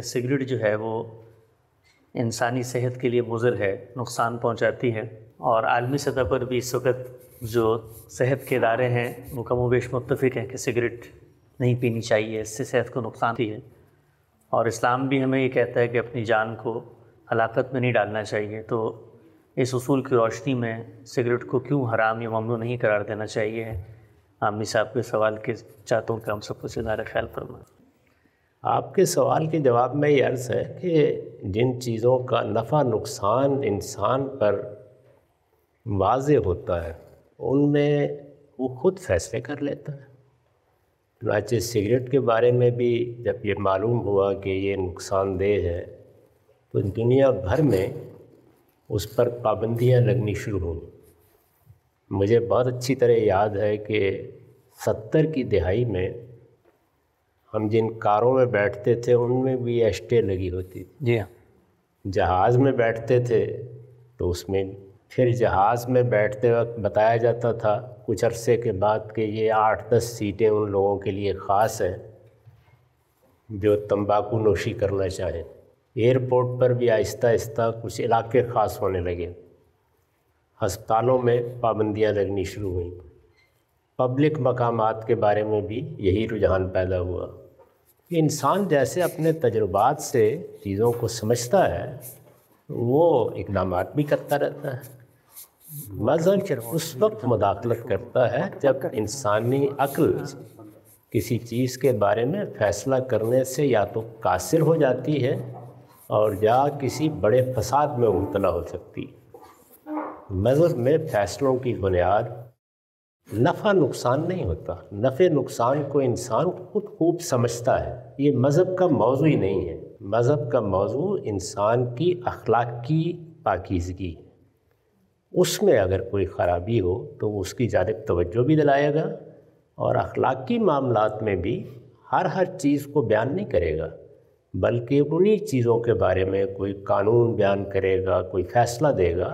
या सिगरेट जो है वो इंसानी सेहत के लिए मुजर है नुकसान पहुंचाती है और आलमी सतह पर भी इस वक्त जो सेहत के इदारे हैं वो वेश मुतफ़ हैं कि सिगरेट नहीं पीनी चाहिए इससे सेहत को नुकसान ही है और इस्लाम भी हमें ये कहता है कि अपनी जान को हलाकत में नहीं डालना चाहिए तो इस असूल की रोशनी में सिगरेट को क्यों हराम या ममनू नहीं करार देना चाहिए आमी साहब के सवाल के चाहता हूँ कि हम सबको सिदारा ख्याल फरमाएँ आपके सवाल के जवाब में ये अर्ज़ है कि जिन चीज़ों का नफ़ा नुकसान इंसान पर वाज होता है उनमें वो खुद फैसले कर लेता है नाचे सिगरेट के बारे में भी जब ये मालूम हुआ कि ये नुकसानदेह है तो दुनिया भर में उस पर पाबंदियाँ लगनी शुरू हुई मुझे बहुत अच्छी तरह याद है कि सत्तर की दिहाई में हम जिन कारों में बैठते थे उनमें भी एस्टे लगी होती थी जी हाँ। जहाज़ में बैठते थे तो उसमें फिर जहाज़ में बैठते वक्त बताया जाता था कुछ अरसे के बाद कि ये आठ दस सीटें उन लोगों के लिए ख़ास हैं जो तंबाकू नोशी करना चाहें एयरपोर्ट पर भी आहिस्ता आहिस्ता कुछ इलाके ख़ास होने लगे हस्पतालों में पाबंदियां लगनी शुरू हुई पब्लिक मकामात के बारे में भी यही रुझान पैदा हुआ कि इंसान जैसे अपने तजुर्बात से चीज़ों को समझता है वो इकदाम भी करता रहता है मजर उस वक्त मुदाखलत करता है जब इंसानी अक्ल किसी चीज़ के बारे में फ़ैसला करने से या तो कासिर हो जाती है और या किसी बड़े फसाद में मुबतला हो सकती है मज़हब में फ़ैसलों की बुनियाद नफ़ा नुकसान नहीं होता नफ़े नुकसान को इंसान खुद खूब समझता है ये मज़हब का मौजू ही नहीं है मज़हब का मौजू इंसान की अखलाक की पाकिजगी है उसमें अगर कोई ख़राबी हो तो उसकी जानब तवज्जो भी दिलाएगा और अखलाकी मामला में भी हर हर चीज़ को बयान नहीं करेगा बल्कि उन्हीं चीज़ों के बारे में कोई कानून बयान करेगा कोई फ़ैसला देगा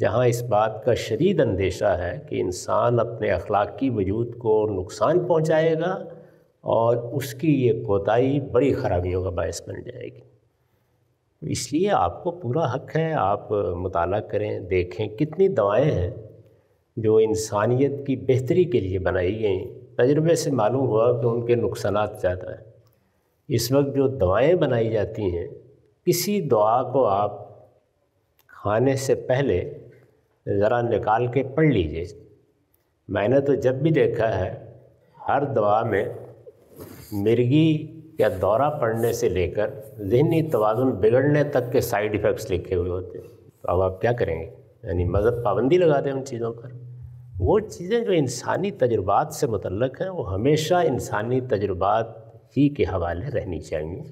जहाँ इस बात का शदीद अंदेशा है कि इंसान अपने अखलाकी वजूद को नुकसान पहुँचाएगा और उसकी ये कोताही बड़ी ख़राबियों का बायस बन जाएगी इसलिए आपको पूरा हक है आप मुताल करें देखें कितनी दवाएँ हैं जो इंसानियत की बेहतरी के लिए बनाई गई तजर्बे से मालूम हुआ कि उनके नुकसान ज़्यादा हैं इस वक्त जो दवाएँ बनाई जाती हैं किसी दवा को आप खाने से पहले ज़रा निकाल के पढ़ लीजिए मैंने तो जब भी देखा है हर दवा में मिर्गी या दौरा पड़ने से लेकर जहनी तोज़ुन बिगड़ने तक के साइड इफ़ेक्ट्स लिखे हुए होते हैं तो अब आप क्या करेंगे यानी मज़हब पाबंदी लगा दें उन चीज़ों पर वो चीज़ें जो इंसानी तजुर्बात से मतलब हैं वो हमेशा इंसानी तजुर्बात ही के हवाले रहनी चाहिए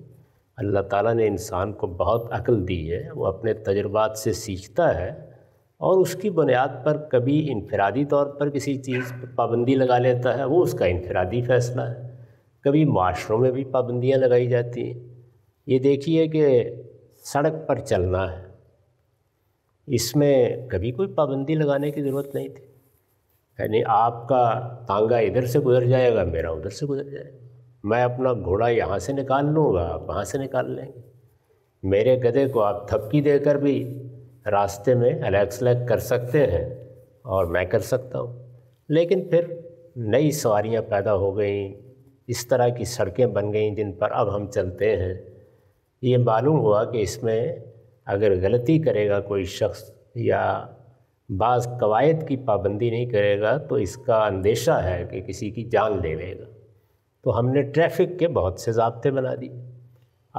अल्लाह ताला ने इंसान को बहुत अकल दी है वो अपने तजुर्बात से सीखता है और उसकी बुनियाद पर कभी इनफरादी तौर पर किसी चीज़ पर पाबंदी लगा लेता है वो उसका इनफरादी फैसला है कभी माशरों में भी पाबंदियाँ लगाई जाती हैं ये देखिए कि सड़क पर चलना है इसमें कभी कोई पाबंदी लगाने की ज़रूरत नहीं थी यानी आपका तांगा इधर से गुजर जाएगा मेरा उधर से गुजर जाएगा मैं अपना घोड़ा यहाँ से निकाल लूँगा आप वहाँ से निकाल लेंगे मेरे गधे को आप थपकी देकर भी रास्ते में अलग सलग कर सकते हैं और मैं कर सकता हूँ लेकिन फिर नई सवारियाँ पैदा हो गई इस तरह की सड़कें बन गई जिन पर अब हम चलते हैं ये मालूम हुआ कि इसमें अगर गलती करेगा कोई शख्स या बाज़ कवायद की पाबंदी नहीं करेगा तो इसका अंदेशा है कि किसी की जान ले लेगा तो हमने ट्रैफिक के बहुत से जबते बना दिए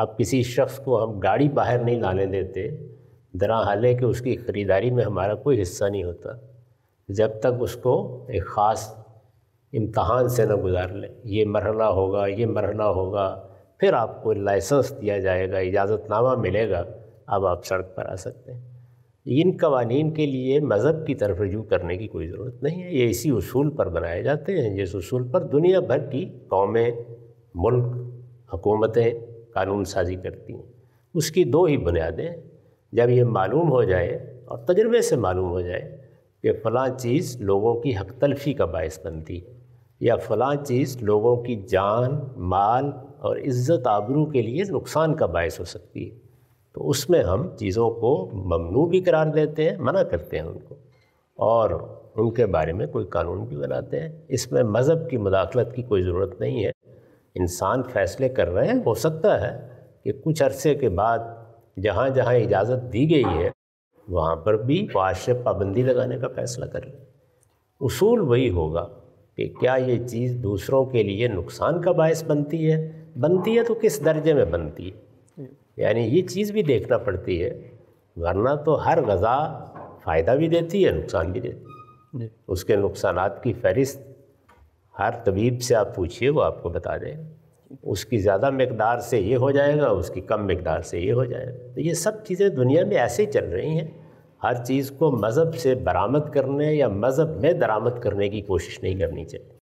अब किसी शख्स को हम गाड़ी बाहर नहीं लाने देते दरा हालांकि उसकी ख़रीदारी में हमारा कोई हिस्सा नहीं होता जब तक उसको एक ख़ास इम्तहान से ना गुजार लें ये मरहला होगा ये मरहला होगा फिर आपको लाइसेंस दिया जाएगा इजाज़तनामा मिलेगा अब आप सड़क पर आ सकते हैं इन कवानीन के लिए मज़हब की तरफ रजू करने की कोई ज़रूरत नहीं है ये इसी असूल पर बनाए जाते हैं जिस असूल पर दुनिया भर की कौमें मुल्क हकूमतें कानून साजी करती हैं उसकी दो ही बुनियादें जब ये मालूम हो जाए और तजर्बे से मालूम हो जाए कि फ़लाँ चीज़ लोगों की हक तलफी का बायस बनती है या फ़लाँ चीज़ लोगों की जान माल और इज़्ज़त आबरू के लिए नुकसान का बायस हो सकती है तो उसमें हम चीज़ों को ममनू भी करार देते हैं मना करते हैं उनको और उनके बारे में कोई कानून भी बनाते हैं इसमें मज़हब की मुदाखलत की कोई ज़रूरत नहीं है इंसान फैसले कर रहे हैं हो सकता है कि कुछ अरसे के बाद जहाँ जहाँ इजाज़त दी गई है वहाँ पर भी वाश पाबंदी लगाने का फैसला कर लें उसूल वही होगा कि क्या ये चीज़ दूसरों के लिए नुकसान का बायस बनती है बनती है तो किस दर्जे में बनती है यानी ये चीज़ भी देखना पड़ती है वरना तो हर गज़ा फ़ायदा भी देती है नुकसान भी देती है उसके नुकसान की फहरिस्त हर तबीब से आप पूछिए वो आपको बता देगा उसकी ज़्यादा मकदार से ये हो जाएगा उसकी कम मकदार से ये हो जाएगा तो ये सब चीज़ें दुनिया में ऐसे ही चल रही हैं हर चीज़ को मज़हब से बरामद करने या मज़हब में दरामद करने की कोशिश नहीं करनी चाहिए